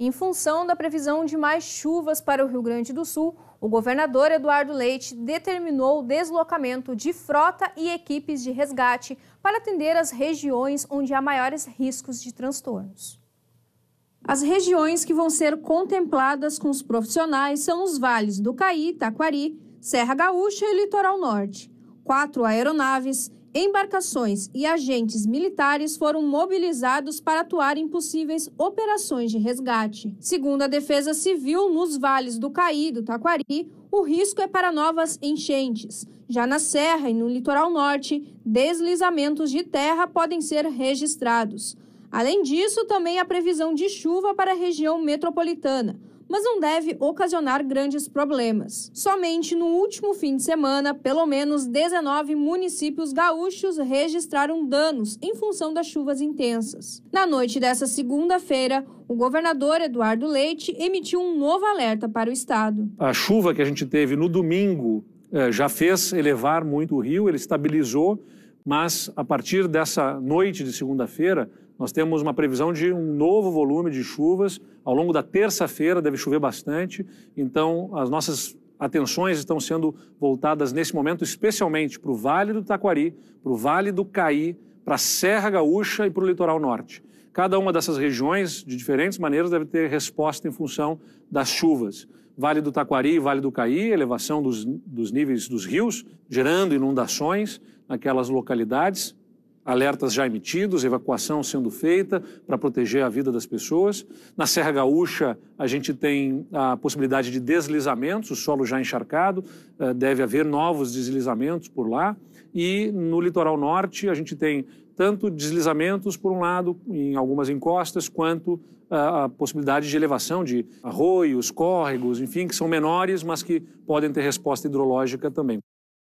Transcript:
Em função da previsão de mais chuvas para o Rio Grande do Sul, o governador Eduardo Leite determinou o deslocamento de frota e equipes de resgate para atender as regiões onde há maiores riscos de transtornos. As regiões que vão ser contempladas com os profissionais são os vales do Caí, Taquari, Serra Gaúcha e Litoral Norte. Quatro aeronaves embarcações e agentes militares foram mobilizados para atuar em possíveis operações de resgate. Segundo a Defesa Civil, nos vales do Caí e do Taquari, o risco é para novas enchentes. Já na Serra e no litoral norte, deslizamentos de terra podem ser registrados. Além disso, também há previsão de chuva para a região metropolitana mas não deve ocasionar grandes problemas. Somente no último fim de semana, pelo menos 19 municípios gaúchos registraram danos em função das chuvas intensas. Na noite dessa segunda-feira, o governador Eduardo Leite emitiu um novo alerta para o estado. A chuva que a gente teve no domingo eh, já fez elevar muito o rio, ele estabilizou, mas a partir dessa noite de segunda-feira, nós temos uma previsão de um novo volume de chuvas. Ao longo da terça-feira deve chover bastante, então as nossas atenções estão sendo voltadas nesse momento especialmente para o Vale do Taquari, para o Vale do Caí, para a Serra Gaúcha e para o Litoral Norte. Cada uma dessas regiões, de diferentes maneiras, deve ter resposta em função das chuvas. Vale do Taquari e Vale do Caí, elevação dos, dos níveis dos rios, gerando inundações naquelas localidades alertas já emitidos, evacuação sendo feita para proteger a vida das pessoas. Na Serra Gaúcha, a gente tem a possibilidade de deslizamentos, o solo já encharcado, eh, deve haver novos deslizamentos por lá. E no litoral norte, a gente tem tanto deslizamentos, por um lado, em algumas encostas, quanto eh, a possibilidade de elevação de arroios, córregos, enfim, que são menores, mas que podem ter resposta hidrológica também.